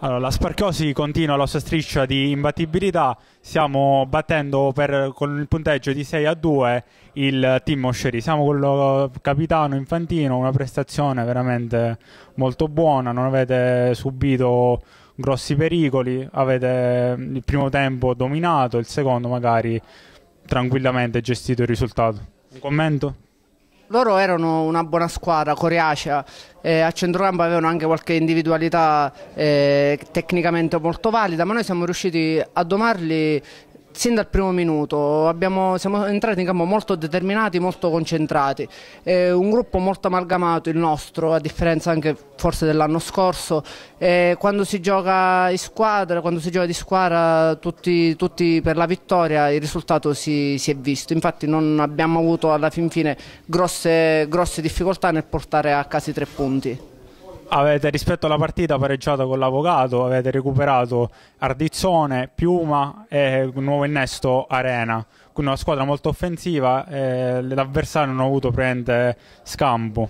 Allora, la Sparcosi continua la sua striscia di imbattibilità, stiamo battendo per, con il punteggio di 6 a 2 il team Mosceri, siamo con il capitano Infantino, una prestazione veramente molto buona, non avete subito grossi pericoli, avete il primo tempo dominato, il secondo magari tranquillamente gestito il risultato. Un commento? Loro erano una buona squadra, coriacea eh, a centrocampo avevano anche qualche individualità eh, tecnicamente molto valida, ma noi siamo riusciti a domarli sin dal primo minuto. Abbiamo, siamo entrati in campo molto determinati, molto concentrati. È un gruppo molto amalgamato il nostro, a differenza anche forse dell'anno scorso. È quando si gioca in squadra, quando si gioca di squadra tutti, tutti per la vittoria, il risultato si, si, è visto. Infatti non abbiamo avuto alla fin fine grosse, grosse difficoltà nel portare a casa i tre punti avete rispetto alla partita pareggiata con l'Avvocato, avete recuperato Ardizzone, Piuma e un nuovo innesto Arena, Quindi una squadra molto offensiva e eh, l'avversario non ha avuto prendere scampo.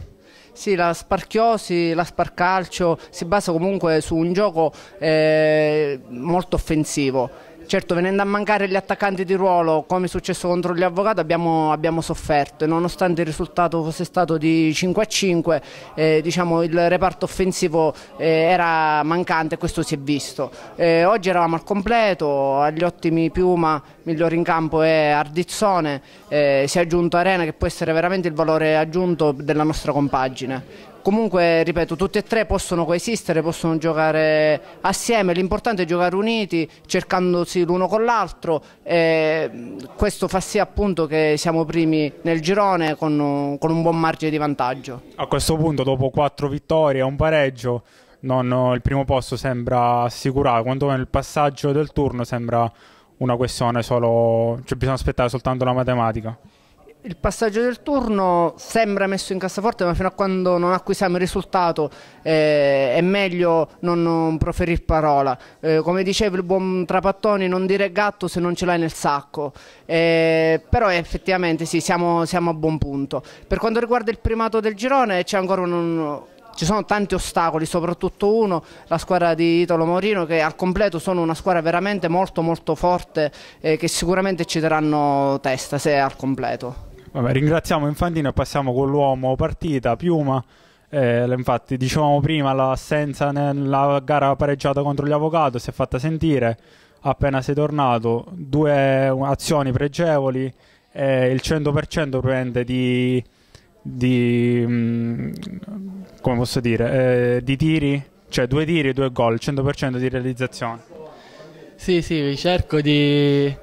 Sì, la Sparchiosi, la Sparcalcio si basa comunque su un gioco eh, molto offensivo Certo, venendo a mancare gli attaccanti di ruolo, come è successo contro gli avvocati, abbiamo, abbiamo sofferto. Nonostante il risultato fosse stato di 5 a 5, eh, diciamo, il reparto offensivo eh, era mancante e questo si è visto. Eh, oggi eravamo al completo, agli ottimi Piuma, migliore in campo è Ardizzone, eh, si è aggiunto Arena che può essere veramente il valore aggiunto della nostra compagine comunque ripeto tutti e tre possono coesistere, possono giocare assieme, l'importante è giocare uniti cercandosi l'uno con l'altro e questo fa sì appunto che siamo primi nel girone con, con, un buon margine di vantaggio. A questo punto dopo quattro vittorie e un pareggio non, il primo posto sembra assicurato, quanto meno il passaggio del turno sembra una questione solo, cioè bisogna aspettare soltanto la matematica. Il passaggio del turno sembra messo in cassaforte, ma fino a quando non acquisiamo il risultato eh, è meglio non, non proferir parola. Eh, come diceva il buon Trapattoni, non dire gatto se non ce l'hai nel sacco. Eh, però effettivamente sì, siamo, siamo, a buon punto. Per quanto riguarda il primato del girone, c'è ancora un ci sono tanti ostacoli, soprattutto uno, la squadra di Italo Morino che al completo sono una squadra veramente molto molto forte eh, che sicuramente ci daranno testa se è al completo. Vabbè, ringraziamo Infantino e passiamo con l'uomo partita, Piuma. Eh, infatti, dicevamo prima, l'assenza nella gara pareggiata contro gli Avvocato si è fatta sentire appena sei tornato. Due azioni pregevoli, eh, il 100% prende di, di, mm, come posso dire, eh, di tiri, cioè due tiri e due gol, 100% di realizzazione. Sì, sì, cerco di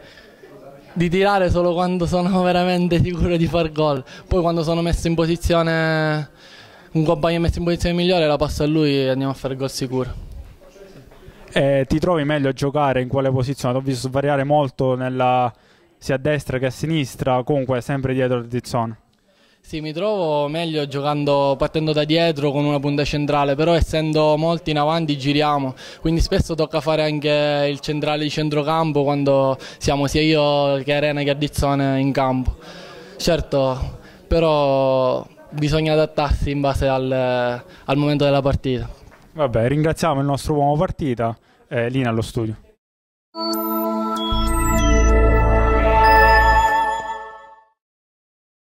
di tirare solo quando sono veramente sicuro di far gol. Poi quando sono messo in posizione, un compagno è messo in posizione migliore, la passo a lui e andiamo a fare gol sicuro. E eh, ti trovi meglio a giocare in quale posizione? ho visto svariare molto nella, sia a destra che a sinistra, comunque sempre dietro la Tizzone. Sì, mi trovo meglio giocando partendo da dietro con una punta centrale, però essendo molti in avanti giriamo, quindi spesso tocca fare anche il centrale di centrocampo quando siamo sia io che Arena che Addizzone in campo. Certo, però bisogna adattarsi in base al, al momento della partita. Vabbè, ringraziamo il nostro uomo partita, eh, lì nello studio.